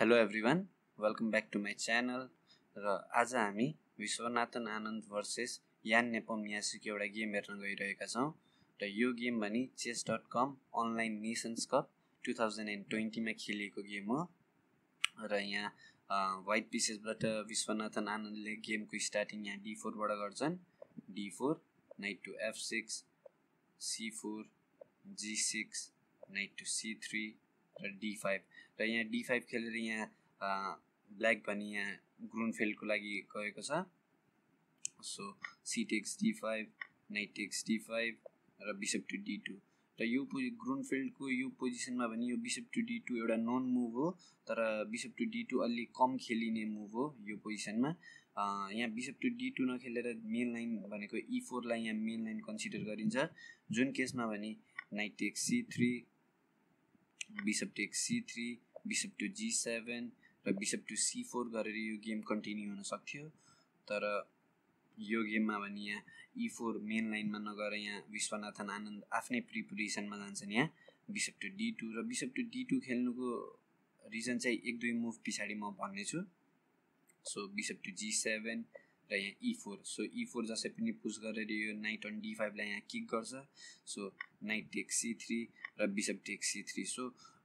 hello everyone welcome back to my channel र आज हामी विश्वनाथन आनन्द भर्सेस यान नेपम यासुकी एउटा गेम हेर्न गइरहेका छौँ र यो गेम भने chess dot com online nations cup two thousand एन्ड ट्वेन्टीमा खेलिएको गेम हो र यहाँ वाइट पिसेसबाट विश्वनाथन आनन्दले गेमको स्टार्टिङ यहाँ डी फोरबाट गर्छन् D four knight to F six C four G six knight to C three D five र यहाँ डी फाइभ खेलेर यहाँ ब्ल्याक पनि यहाँ ग्रुन फिल्डको लागि गएको छ so C takes D five knight takes D five र बिसप टु डी टू र यो पोजि ग्रुन यो पोजिसनमा भने यो बिसप टु डी टू एउटा नन मुभ हो तर बिसप टु डी टू अलि कम खेलिने मुभ हो यो पोजिसनमा यहाँ बिसप टु डी टू नखेलेर मेन लाइन भनेको ई e फोरलाई यहाँ मेन लाइन कन्सिडर गरिन्छ जुन केसमा भने knight takes C three bishop to X C three bishop to G seven र बिसप टु सी फोर गरेर यो गेम कन्टिन्यू हुन सक्थ्यो तर यो गेममा भने यहाँ ई फोर मेन लाइनमा नगएर यहाँ विश्वनाथन आनन्द आफ्नै प्रिपरेसनमा जान्छन् यहाँ बिसप टु डी टू र बिसप टु डी टू खेल्नुको रिजन चाहिँ एक दुई मुभ पछाडि म भन्नेछु so bishop to G seven E e र यहाँ E four so E four जसरी पनि पुस गरेर यो नाइट अन डी फाइभलाई यहाँ किक गर्छ so knight take C three र bishop take C three so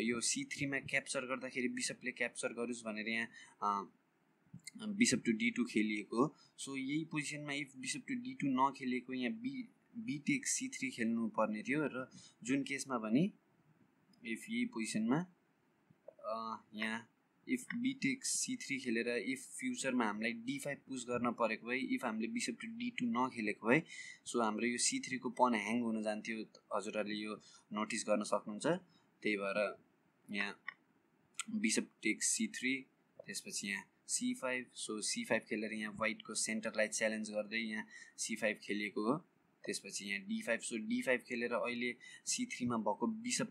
यो सी थ्रीमा क्याप्चर गर्दाखेरि बिसपले क्याप्चर गरोस् भनेर यहाँ बिसप टु डी टू खेलिएको सो यही पोजिसनमा if bishop to D two नखेलिएको यहाँ बी टेक सी थ्री पर्ने थियो र जुन केसमा भने इफ यही पोजिसनमा यहाँ इफ बिटेक सी थ्री खेलेर इफ फ्युचरमा हामीलाई डी फाइभ पुस गर्न परेको भए इफ हामीले बिसप टु डी टू नखेलेको भए सो हाम्रो यो सी थ्रीको पन ह्याङ हुन जान्थ्यो हजुरहरूले यो नोटिस गर्न सक्नुहुन्छ त्यही भएर यहाँ बिसप टेक सी थ्री त्यसपछि यहाँ C five so C five खेलेर यहाँ वाइटको सेन्टरलाई च्यालेन्ज गर्दै यहाँ सी फाइभ खेलिएको हो त्यसपछि यहाँ D five so D five खेलेर अहिले सी थ्रीमा भएको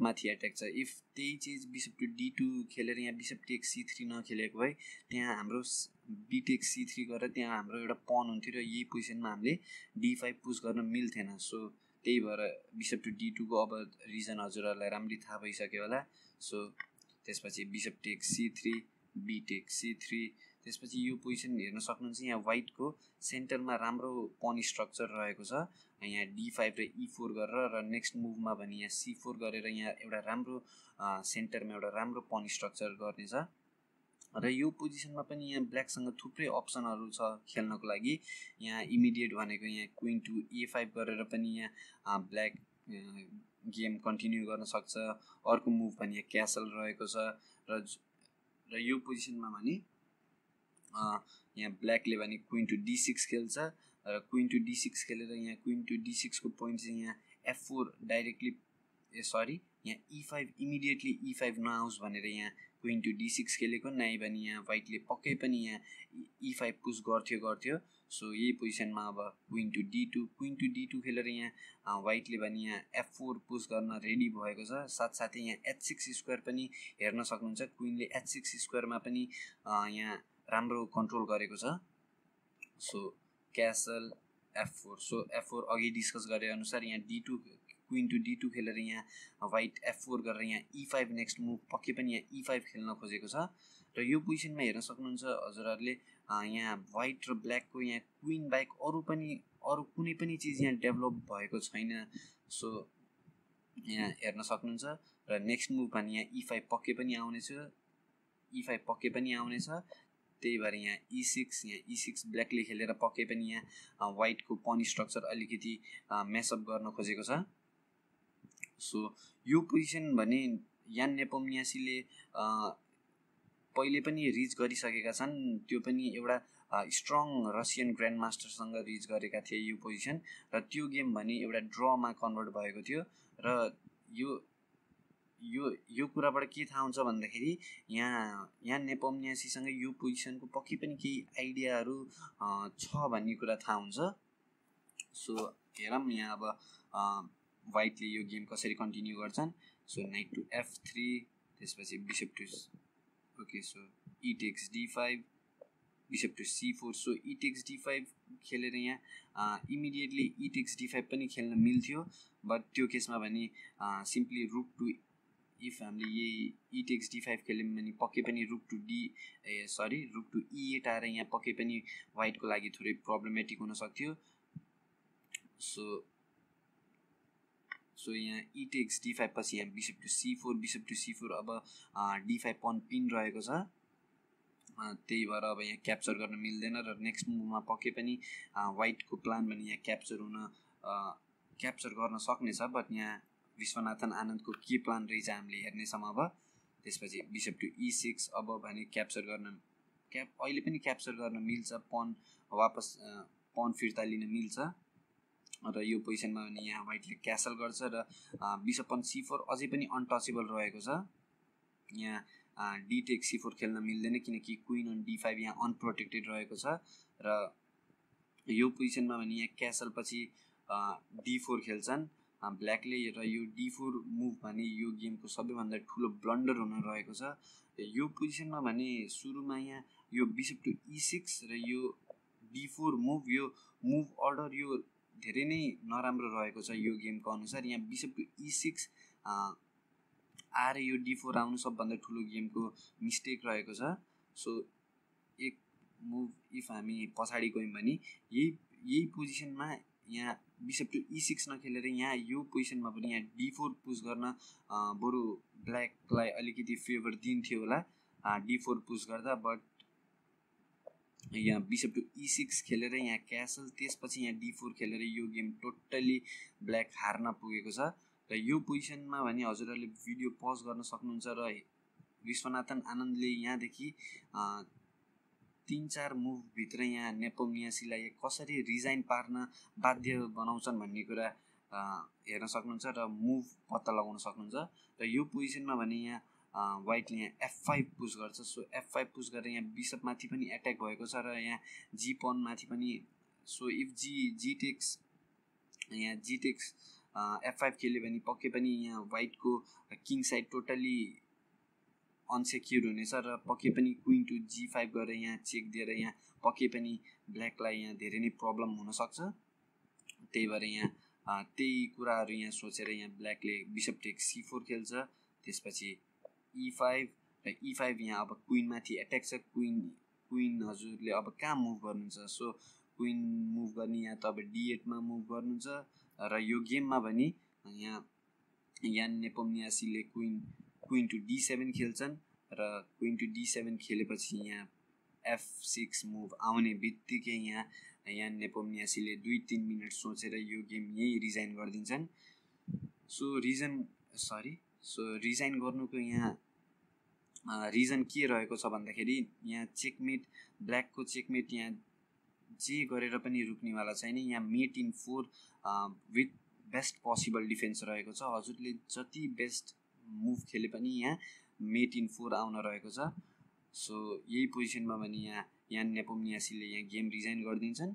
माथि एट्याक छ इफ त्यही चिज बिसप टु डी टू खेलेर यहाँ बिसप टेक सी थ्री नखेलेको भए त्यहाँ हाम्रो बिटेक सी थ्री गरेर त्यहाँ हाम्रो एउटा पन हुन्थ्यो र यही पोजिसनमा हामीले डी फाइभ पुस गर्न मिल्थेन सो त्यही भएर बिसप टु डी टूको अब रिजन हजुरहरूलाई राम्ररी थाहा भइसक्यो होला सो त्यसपछि bishop take C three B take C three त्यसपछि यो पोजिसन हेर्न सक्नुहुन्छ यहाँ वाइटको सेन्टरमा राम्रो पन स्ट्रक्चर रहेको छ यहाँ डी फाइभ र ई e फोर गरेर र नेक्स्ट मुभमा भने यहाँ सी फोर गरेर यहाँ एउटा राम्रो सेन्टरमा एउटा राम्रो पन स्ट्रक्चर गर्नेछ र यो पोजिसनमा पनि यहाँ ब्ल्याकसँग थुप्रै अप्सनहरू छ खेल्नको लागि यहाँ इमिडिएट भनेको यहाँ क्विन टु ए फाइभ गरेर पनि यहाँ ब्ल्याक गेम कन्टिन्यू गर्न सक्छ अर्को मुभ भने यहाँ क्यासल रहेको छ र र यो पोजिसनमा भने यहाँ ब्ल्याकले भने क्विन टु डी सिक्स खेल्छ र क्विन टु डी सिक्स खेलेर यहाँ क्विन टु डी सिक्सको पोइन्ट चाहिँ यहाँ F four directly ah sorry यहाँ E five immediately E five नआओस् भनेर यहाँ क्विन टु डी सिक्स खेलेको नाइ भने यहाँ वाइटले पक्कै पनि यहाँ ई फाइभ पुस गर्थ्यो गर्थ्यो सो यही पोजिसनमा अब queen to D two queen to D two खेलेर यहाँ वाइटले भने यहाँ एफ फोर पुस गर्न रेडी भएको छ साथसाथै यहाँ एच सिक्स स्क्वायर पनि हेर्न सक्नुहुन्छ क्विनले एच सिक्स स्क्वायरमा पनि यहाँ राम्रो कन्ट्रोल गरेको छ so castle F four so F four अघि डिस्कस गरे अनुसार यहाँ D two queen to D two खेलेर यहाँ वाइट एफ फोर गरेर यहाँ ई फाइभ नेक्स्ट मुभ पक्कै पनि यहाँ ई e फाइभ खेल्न खोजेको छ र यो पोजिसनमा हेर्न सक्नुहुन्छ हजुरहरूले यहाँ वाइट र ब्ल्याकको यहाँ क्विन बाहेक अरू पनि अरू कुनै पनि चिज यहाँ डेभलप भएको छैन सो यहाँ हेर्न सक्नुहुन्छ र नेक्स्ट मुभ भने यहाँ ई e फाइभ पक्कै पनि आउनेछ ई e फाइभ पक्कै पनि आउनेछ त्यही भएर यहाँ इ e सिक्स यहाँ इ सिक्स ब्ल्याकले खेलेर पक्कै पनि यहाँ वाइटको पन स्ट्रक्चर अलिकति म्यासअप गर्न खोजेको छ सो यो पोजिसन भने यान नेपोमियासीले पहिले पनि रिच गरिसकेका छन् त्यो पनि एउटा स्ट्रङ रसियन ग्रान्ड मास्टरसँग रिच गरेका थिए यो पोजिसन र त्यो गेम भने एउटा ड्रमा कन्भर्ट भएको थियो र यो यो यो कुराबाट के थाहा हुन्छ भन्दाखेरि यहाँ यहाँ नेपम्यासीसँग यो पोजिसनको पक्कै पनि केही आइडियाहरू छ भन्ने कुरा थाहा हुन्छ सो हेरौँ यहाँ अब वाइटले यो गेम कसरी कन्टिन्यू गर्छन् so knight to F three त्यसपछि bishop to okay so E takes D five bishop to C four so E takes D five खेलेर यहाँ इमिडिएटली इटेक्स डी फाइभ पनि खेल्न मिल्थ्यो बट त्यो केसमा भने सिम्पली रुक टु इफ हामीले यही इटेक्स डी फाइभ खेल्यौँ भने पक्कै पनि rook to D ah sorry rook to E eight आएर यहाँ पक्कै पनि वाइटको लागि थोरै प्रब्लमेटिक सक्थ्यो सो सो यहाँ इटेक्स डी फाइभ पछि यहाँ bishop to C four bishop to C four अब डी फाइभ पन पिन रहेको छ त्यही भएर अब यहाँ क्याप्चर गर्न मिल्दैन र नेक्स्ट मुभमा पक्कै पनि वाइटको प्लान भने यहाँ क्याप्चर हुन क्याप्चर गर्न सक्नेछ बट यहाँ विश्वनाथन आनन्दको के प्लान रहेछ हामीले हेर्नेछौँ अब त्यसपछि बिसप टु ई सिक्स अब भने क्याप्चर गर्न क्याप अहिले पनि क्याप्चर गर्न मिल्छ पन वापस पन फिर्ता लिन मिल्छ र यो पोजिसनमा भने यहाँ वाइटले क्यासल गर्छ र बिसप पन सी फोर अझै पनि अनटचेबल रहेको छ यहाँ डिटेक सी फोर खेल्न मिल्दैन किनकि क्विन अन डी फाइभ यहाँ अनप्रोटेक्टेड रहेको छ र यो पोजिसनमा भने यहाँ क्यासल पछि डी फोर खेल्छन् ब्ल्याकले र यो डी फोर मुभ भने यो गेमको सबैभन्दा ठुलो ब्लन्डर हुन रहेको छ यो पोजिसनमा भने सुरुमा यहाँ यो बिसप टु ई सिक्स र यो डी फोर मुभ यो मुभ अर्डर यो धेरै नै नराम्रो रहेको छ यो गेमको अनुसार यहाँ बिसप टु ई सिक्स आएर यो डी फोर आउनु सबभन्दा ठुलो गेमको मिस्टेक रहेको छ सो एक मुभ इफ हामी पछाडि गयौँ भने यही यही पोजिसनमा यहाँ बिसेप टु इ सिक्स नखेलेर यहाँ यो पोजिसनमा पनि यहाँ डी फोर पुस गर्न बरु ब्ल्याकलाई अलिकति फेभर दिन्थ्यो होला डी फोर पुस गर्दा बट यहाँ बिसेप टु इ सिक्स खेलेर यहाँ क्यासल त्यसपछि यहाँ डी फोर खेलेर यो गेम टोटल्ली ब्ल्याक हार्न पुगेको छ र यो पोजिसनमा भने हजुरहरूले भिडियो पज गर्न सक्नुहुन्छ र विश्वनाथन आनन्दले यहाँदेखि तिन चार मुभभित्र यहाँ नेपोमियासीलाई कसरी रिजाइन पार्न बाध्य बनाउँछन् भन्ने कुरा हेर्न सक्नुहुन्छ र मुभ पत्ता लगाउन सक्नुहुन्छ र यो पोजिसनमा भने यहाँ वाइटले यहाँ एफ फाइभ पुस गर्छ सो एफ फाइभ पुस गरेर यहाँ बिसपमाथि पनि एट्याक भएको छ र यहाँ जी पनमाथि पनि so if G G takes यहाँ जी टेक्स एफ फाइभ खेल्यो भने पक्कै पनि यहाँ वाइटको किङ साइड टोटल्ली अनसेक्योर हुनेछ र पक्कै पनि क्विन टु जी फाइभ गरेर यहाँ चेक दिएर यहाँ पक्कै पनि ब्ल्याकलाई यहाँ धेरै नै प्रब्लम हुनसक्छ त्यही भएर यहाँ त्यही कुराहरू यहाँ सोचेर यहाँ ब्ल्याकले बिसप टेक सी फोर खेल्छ त्यसपछि ई e फाइभ र ई e फाइभ यहाँ अब क्विनमाथि एट्याक छ क्विन क्विन हजुरले अब कहाँ मुभ गर्नुहुन्छ सो क्विन मुभ गर्ने यहाँ त अब डिएटमा मुभ गर्नुहुन्छ र यो गेममा भने यहाँ यान नेपोमियासीले queen queen to D seven खेल्छन् र क्विन टु डी सेभेन खेलेपछि यहाँ एफ सिक्स मुभ आउने बित्तिकै यहाँ यहाँ नेपोमियासीले दुई तिन मिनट सोचेर यो गेम यहीँ रिजाइन गरिदिन्छन् so reason sorry so resign गर्नुको यहाँ रिजन के रहेको छ भन्दाखेरि यहाँ चेकमेट ब्ल्याकको चेकमेट यहाँ जे गरेर पनि रुक्नेवाला छैन यहाँ mate in four with best possible defence रहेको छ हजुरले जति बेस्ट मुभ खेले पनि यहाँ मेट इन फोर आउन रहेको छ सो यही पोजिसनमा भने यहाँ यहाँ नेपोमनियासीले यहाँ गेम रिजाइन गरिदिन्छन्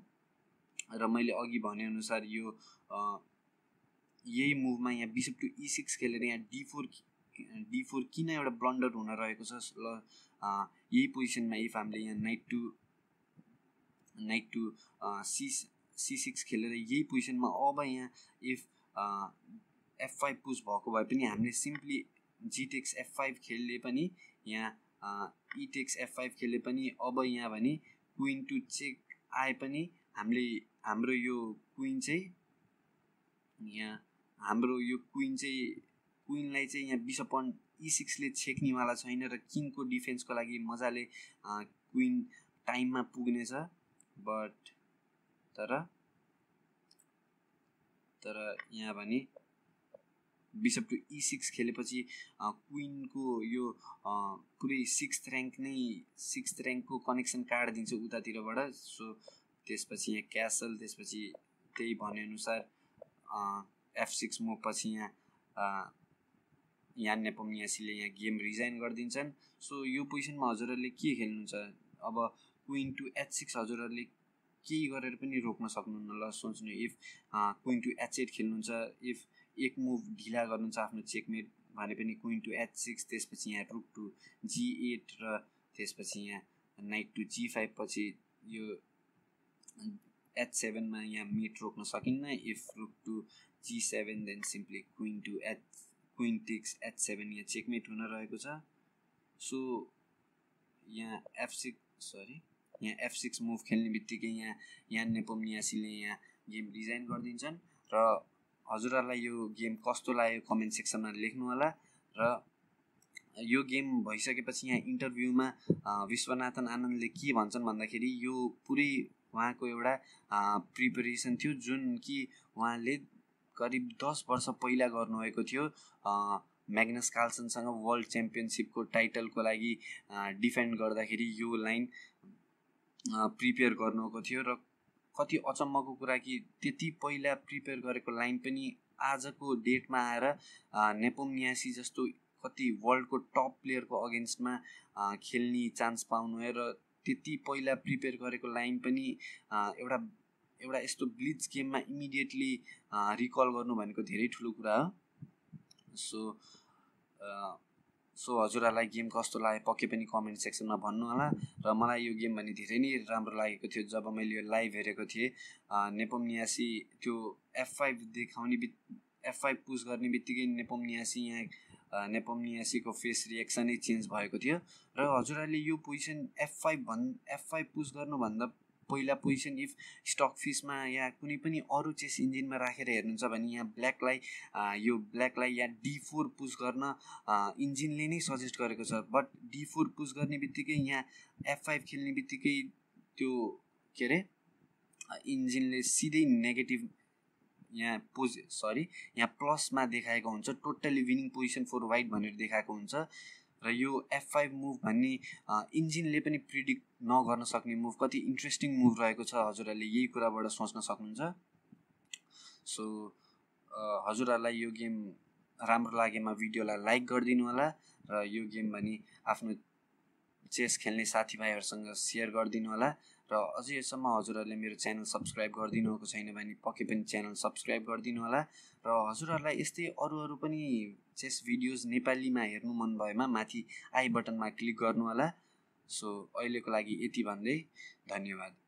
र मैले अघि भनेअनुसार यो यही मुभमा यहाँ बिसप टु ई सिक्स खेलेर यहाँ डी फोर डी फोर किन एउटा ब्लन्डर हुन रहेको छ ल यही पोजिसनमा इफ हामीले यहाँ knight to knight to C C six खेलेर यही पोजिसनमा अब यहाँ इफ एफ फाइभ पुस भएको भए पनि हामीले सिम्पली जिटेक्स एफ फाइभ खेलले पनि यहाँ इटेक्स एफ फाइभ खेलले पनि अब यहाँ भने क्विन टु चेक आए पनि हामीले हाम्रो यो क्विन चाहिँ यहाँ हाम्रो यो क्विन चाहिँ क्विनलाई चाहिँ यहाँ बिसपन ई सिक्सले छेक्नेवाला छैन र किङको डिफेन्सको लागि मजाले क्विन टाइममा पुग्नेछ बट तर तर यहाँ भने bishop to e E six खेलेपछि क्विनको यो पुरै सिक्स ऱ्याङ्क नै सिक्स ऱ्याङ्कको कनेक्सन कार्ड दिन्छ उतातिरबाट सो त्यसपछि यहाँ क्यासल त्यसपछि त्यही भनेअनुसार एफ सिक्स म पछि यहाँ यहाँ नेपोमियासीले यहाँ गेम रिजाइन गरिदिन्छन् सो यो पोजिसनमा हजुरहरूले के खेल्नुहुन्छ अब क्विन टु एच सिक्स हजुरहरूले केही गरेर पनि रोक्न सक्नुहुन्न ल सोच्नु if queen to H eight खेल्नुहुन्छ इफ एक मुभ ढिला गर्नु छ आफ्नो चेकमेट भने पनि क्विन टु एच सिक्स त्यसपछि यहाँ रुक टु जी एट र त्यसपछि यहाँ नाइट टु जी फाइभ पछि यो एच सेभेनमा यहाँ मेट रोक्न सकिन्न if rook to G seven then simply queen to H queen takes H seven यहाँ चेकमेट हुन रहेको छ सो यहाँ एफ सिक्स सरी यहाँ एफ सिक्स मुभ खेल्ने बित्तिकै यहाँ यहाँ नेपोमियासीले यहाँ गेम डिजाइन गरिदिन्छन् र हजुरहरूलाई यो गेम कस्तो लाग्यो कमेन्ट सेक्सनमा लेख्नुहोला र यो गेम भइसकेपछि यहाँ इन्टरभ्यूमा विश्वनाथन आनन्दले के भन्छन् भन्दाखेरि यो पुरै उहाँको एउटा प्रिपरेसन थियो जुन कि उहाँले करिब दस वर्ष पहिला गर्नुभएको थियो म्याग्नस कार्लसनसँग वर्ल्ड च्याम्पियनसिपको टाइटलको लागि डिफेन्ड गर्दाखेरि यो लाइन प्रिपेयर गर्नुभएको थियो र कति अचम्मको कुरा कि त्यति पहिला प्रिपेयर गरेको लाइन पनि आजको डेटमा आएर न्यासी जस्तो कति वर्ल्डको टप प्लेयरको अगेन्स्टमा खेल्ने चान्स पाउनु र त्यति पहिला प्रिपेयर गरेको लाइन पनि एउटा एउटा यस्तो ब्लिच गेममा इमिडिएटली रिकल गर्नु भनेको धेरै ठुलो कुरा हो सो सो हजुरहरूलाई गेम कस्तो लाग्यो पक्कै पनि कमेन्ट सेक्सनमा भन्नु होला र मलाई यो गेम भने धेरै नै राम्रो लागेको थियो जब मैले यो लाइभ हेरेको थिएँ नेपोम नियासी त्यो एफ फाइभ देखाउने बित् एफ फाइभ पुस गर्ने बित्तिकै नेपोम नियासी यहाँ नेपोम नियासीको फेस रिएक्सनै चेन्ज भएको थियो र हजुरहरूले यो पोजिसन एफ फाइभ भन् एफ फाइभ पुस गर्नुभन्दा पहिला पोजिसन इफ स्टक फिसमा या कुनै पनि अरू चेस इन्जिनमा राखेर हेर्नुहुन्छ भने यहाँ ब्ल्याकलाई यो ब्ल्याकलाई या डी फोर पुस गर्न इन्जिनले नै सजेस्ट गरेको छ बट डी फोर पुस गर्ने बित्तिकै यहाँ एफ फाइभ खेल्ने बित्तिकै त्यो के अरे इन्जिनले सिधै नेगेटिभ यहाँ पोज सरी यहाँ प्लसमा देखाएको हुन्छ totally winning position for white भनेर देखाएको हुन्छ र यो एफ फाइभ मुभ भन्ने इन्जिनले पनि प्रिडिक्ट नगर्न सक्ने मुभ कति इन्ट्रेस्टिङ मुभ रहेको छ हजुरहरूले यही कुराबाट सोच्न सक्नुहुन्छ सो हजुरहरूलाई यो गेम राम्रो लागेमा भिडियोलाई लाइक गरिदिनु होला र यो गेम भने आफ्नो चेस खेल्ने साथीभाइहरूसँग सेयर गरिदिनु होला र अझैसम्म यसम्म हजुरहरूले मेरो च्यानल सब्सक्राइब गरिदिनु भएको छैन भने पक्कै पनि च्यानल सब्सक्राइब गरिदिनु होला र हजुरहरूलाई यस्तै अरू अरू पनि चेस भिडियोज नेपालीमा हेर्नु मन भएमा माथि आई बटनमा क्लिक गर्नुहोला सो अहिलेको लागि यति भन्दै धन्यवाद